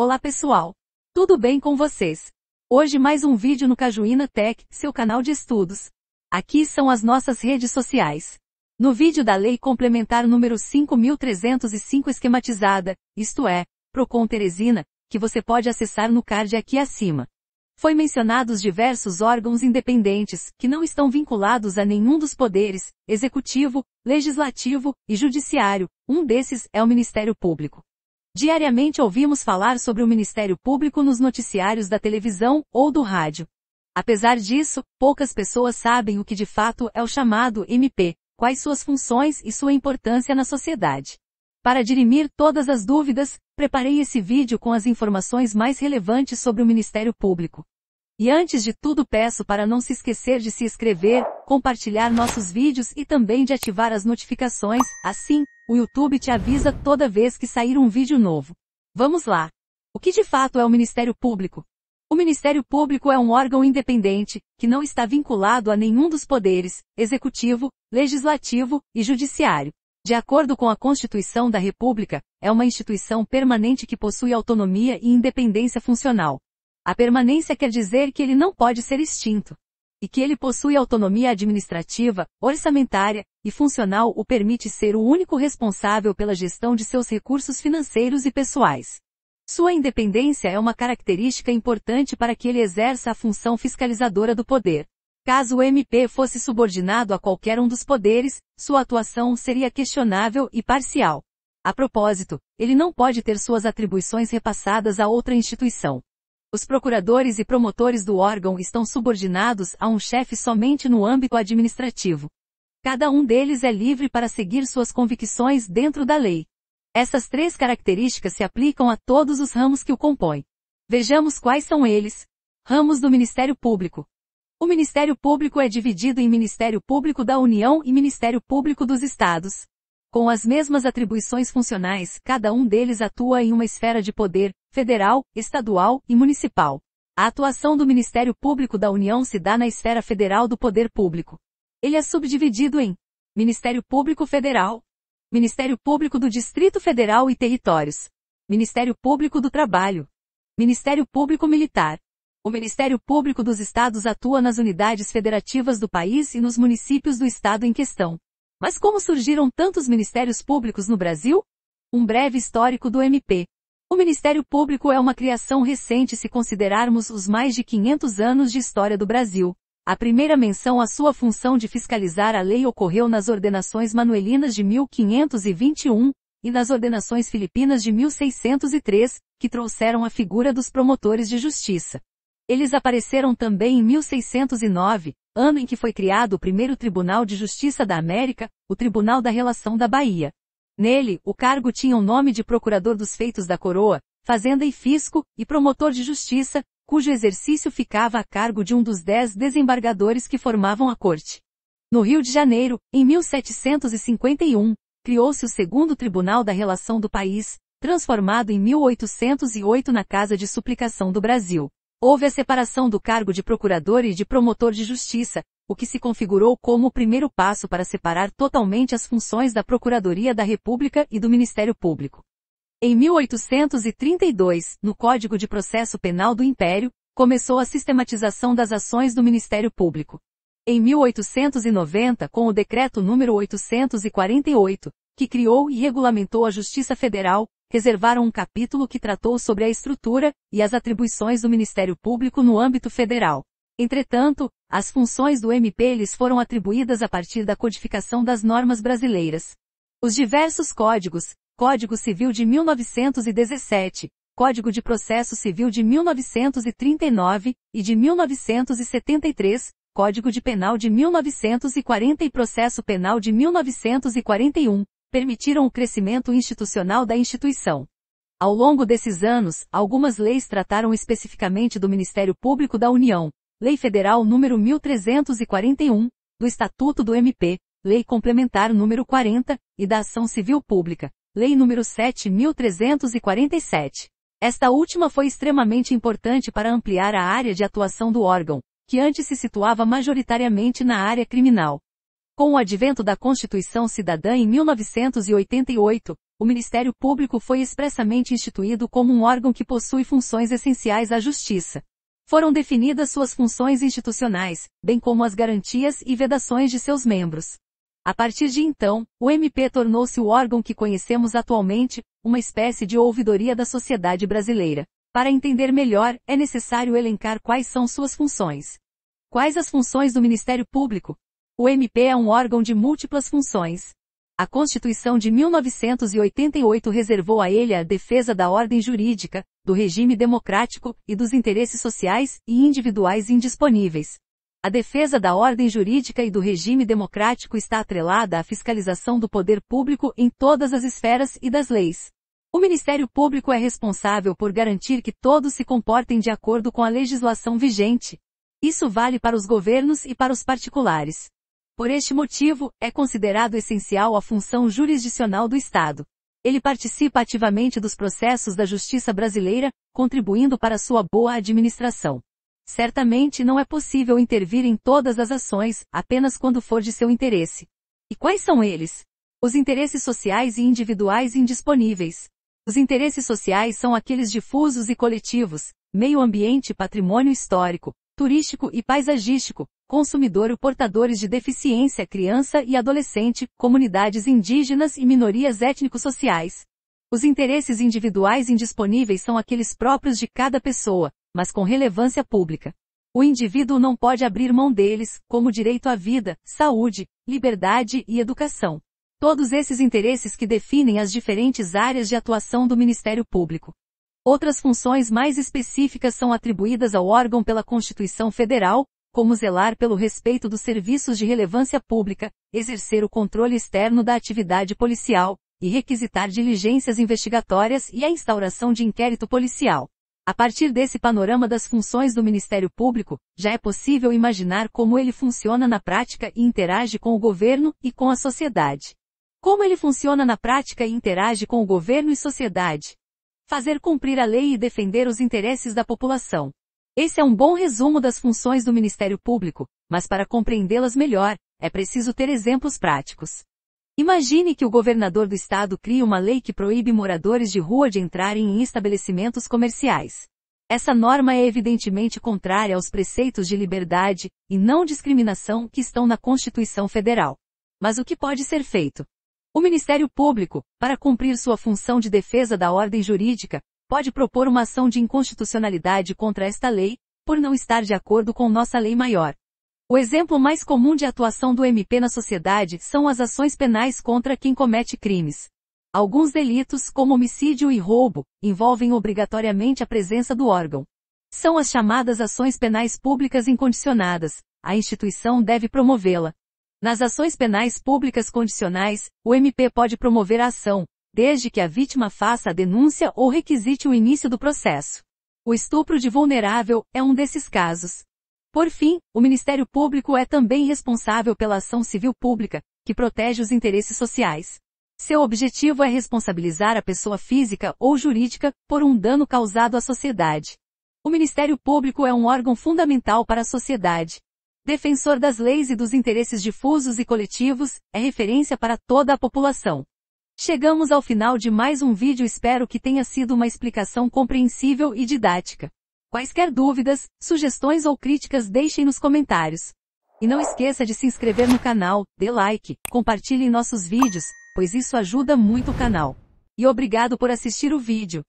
Olá pessoal! Tudo bem com vocês? Hoje mais um vídeo no Cajuína Tech, seu canal de estudos. Aqui são as nossas redes sociais. No vídeo da Lei Complementar número 5305 esquematizada, isto é, Procon Teresina, que você pode acessar no card aqui acima. Foi mencionados diversos órgãos independentes, que não estão vinculados a nenhum dos poderes, executivo, legislativo e judiciário, um desses é o Ministério Público. Diariamente ouvimos falar sobre o Ministério Público nos noticiários da televisão ou do rádio. Apesar disso, poucas pessoas sabem o que de fato é o chamado MP, quais suas funções e sua importância na sociedade. Para dirimir todas as dúvidas, preparei esse vídeo com as informações mais relevantes sobre o Ministério Público. E antes de tudo peço para não se esquecer de se inscrever, compartilhar nossos vídeos e também de ativar as notificações, assim, o YouTube te avisa toda vez que sair um vídeo novo. Vamos lá! O que de fato é o Ministério Público? O Ministério Público é um órgão independente, que não está vinculado a nenhum dos poderes, executivo, legislativo e judiciário. De acordo com a Constituição da República, é uma instituição permanente que possui autonomia e independência funcional. A permanência quer dizer que ele não pode ser extinto. E que ele possui autonomia administrativa, orçamentária e funcional o permite ser o único responsável pela gestão de seus recursos financeiros e pessoais. Sua independência é uma característica importante para que ele exerça a função fiscalizadora do poder. Caso o MP fosse subordinado a qualquer um dos poderes, sua atuação seria questionável e parcial. A propósito, ele não pode ter suas atribuições repassadas a outra instituição. Os procuradores e promotores do órgão estão subordinados a um chefe somente no âmbito administrativo. Cada um deles é livre para seguir suas convicções dentro da lei. Essas três características se aplicam a todos os ramos que o compõem. Vejamos quais são eles. Ramos do Ministério Público. O Ministério Público é dividido em Ministério Público da União e Ministério Público dos Estados. Com as mesmas atribuições funcionais, cada um deles atua em uma esfera de poder, federal, estadual e municipal. A atuação do Ministério Público da União se dá na esfera federal do poder público. Ele é subdividido em Ministério Público Federal, Ministério Público do Distrito Federal e Territórios, Ministério Público do Trabalho, Ministério Público Militar. O Ministério Público dos Estados atua nas unidades federativas do país e nos municípios do estado em questão. Mas como surgiram tantos ministérios públicos no Brasil? Um breve histórico do MP. O Ministério Público é uma criação recente se considerarmos os mais de 500 anos de história do Brasil. A primeira menção à sua função de fiscalizar a lei ocorreu nas ordenações manuelinas de 1521 e nas ordenações filipinas de 1603, que trouxeram a figura dos promotores de justiça. Eles apareceram também em 1609, ano em que foi criado o primeiro Tribunal de Justiça da América, o Tribunal da Relação da Bahia. Nele, o cargo tinha o nome de Procurador dos Feitos da Coroa, Fazenda e Fisco, e Promotor de Justiça, cujo exercício ficava a cargo de um dos dez desembargadores que formavam a corte. No Rio de Janeiro, em 1751, criou-se o segundo Tribunal da Relação do País, transformado em 1808 na Casa de Suplicação do Brasil. Houve a separação do cargo de procurador e de promotor de justiça, o que se configurou como o primeiro passo para separar totalmente as funções da Procuradoria da República e do Ministério Público. Em 1832, no Código de Processo Penal do Império, começou a sistematização das ações do Ministério Público. Em 1890, com o decreto número 848, que criou e regulamentou a Justiça Federal, reservaram um capítulo que tratou sobre a estrutura e as atribuições do Ministério Público no âmbito federal. Entretanto, as funções do MP lhes foram atribuídas a partir da codificação das normas brasileiras. Os diversos códigos, Código Civil de 1917, Código de Processo Civil de 1939 e de 1973, Código de Penal de 1940 e Processo Penal de 1941, permitiram o crescimento institucional da instituição. Ao longo desses anos, algumas leis trataram especificamente do Ministério Público da União, Lei Federal número 1341, do Estatuto do MP, Lei Complementar número 40, e da Ação Civil Pública, Lei número 7347. Esta última foi extremamente importante para ampliar a área de atuação do órgão, que antes se situava majoritariamente na área criminal. Com o advento da Constituição Cidadã em 1988, o Ministério Público foi expressamente instituído como um órgão que possui funções essenciais à justiça, foram definidas suas funções institucionais, bem como as garantias e vedações de seus membros. A partir de então, o MP tornou-se o órgão que conhecemos atualmente, uma espécie de ouvidoria da sociedade brasileira. Para entender melhor, é necessário elencar quais são suas funções. Quais as funções do Ministério Público? O MP é um órgão de múltiplas funções. A Constituição de 1988 reservou a ele a defesa da ordem jurídica, do regime democrático e dos interesses sociais e individuais indisponíveis. A defesa da ordem jurídica e do regime democrático está atrelada à fiscalização do poder público em todas as esferas e das leis. O Ministério Público é responsável por garantir que todos se comportem de acordo com a legislação vigente. Isso vale para os governos e para os particulares. Por este motivo, é considerado essencial a função jurisdicional do Estado. Ele participa ativamente dos processos da justiça brasileira, contribuindo para sua boa administração. Certamente não é possível intervir em todas as ações, apenas quando for de seu interesse. E quais são eles? Os interesses sociais e individuais indisponíveis. Os interesses sociais são aqueles difusos e coletivos, meio ambiente e patrimônio histórico, turístico e paisagístico, consumidor ou portadores de deficiência criança e adolescente, comunidades indígenas e minorias étnico-sociais. Os interesses individuais indisponíveis são aqueles próprios de cada pessoa, mas com relevância pública. O indivíduo não pode abrir mão deles, como direito à vida, saúde, liberdade e educação. Todos esses interesses que definem as diferentes áreas de atuação do Ministério Público. Outras funções mais específicas são atribuídas ao órgão pela Constituição Federal, como zelar pelo respeito dos serviços de relevância pública, exercer o controle externo da atividade policial, e requisitar diligências investigatórias e a instauração de inquérito policial. A partir desse panorama das funções do Ministério Público, já é possível imaginar como ele funciona na prática e interage com o governo e com a sociedade. Como ele funciona na prática e interage com o governo e sociedade? fazer cumprir a lei e defender os interesses da população. Esse é um bom resumo das funções do Ministério Público, mas para compreendê-las melhor, é preciso ter exemplos práticos. Imagine que o governador do estado crie uma lei que proíbe moradores de rua de entrarem em estabelecimentos comerciais. Essa norma é evidentemente contrária aos preceitos de liberdade e não discriminação que estão na Constituição Federal. Mas o que pode ser feito? O Ministério Público, para cumprir sua função de defesa da ordem jurídica, pode propor uma ação de inconstitucionalidade contra esta lei, por não estar de acordo com nossa lei maior. O exemplo mais comum de atuação do MP na sociedade são as ações penais contra quem comete crimes. Alguns delitos, como homicídio e roubo, envolvem obrigatoriamente a presença do órgão. São as chamadas ações penais públicas incondicionadas, a instituição deve promovê-la, nas ações penais públicas condicionais, o MP pode promover a ação, desde que a vítima faça a denúncia ou requisite o início do processo. O estupro de vulnerável é um desses casos. Por fim, o Ministério Público é também responsável pela ação civil pública, que protege os interesses sociais. Seu objetivo é responsabilizar a pessoa física ou jurídica por um dano causado à sociedade. O Ministério Público é um órgão fundamental para a sociedade, defensor das leis e dos interesses difusos e coletivos, é referência para toda a população. Chegamos ao final de mais um vídeo espero que tenha sido uma explicação compreensível e didática. Quaisquer dúvidas, sugestões ou críticas deixem nos comentários. E não esqueça de se inscrever no canal, dê like, compartilhe nossos vídeos, pois isso ajuda muito o canal. E obrigado por assistir o vídeo.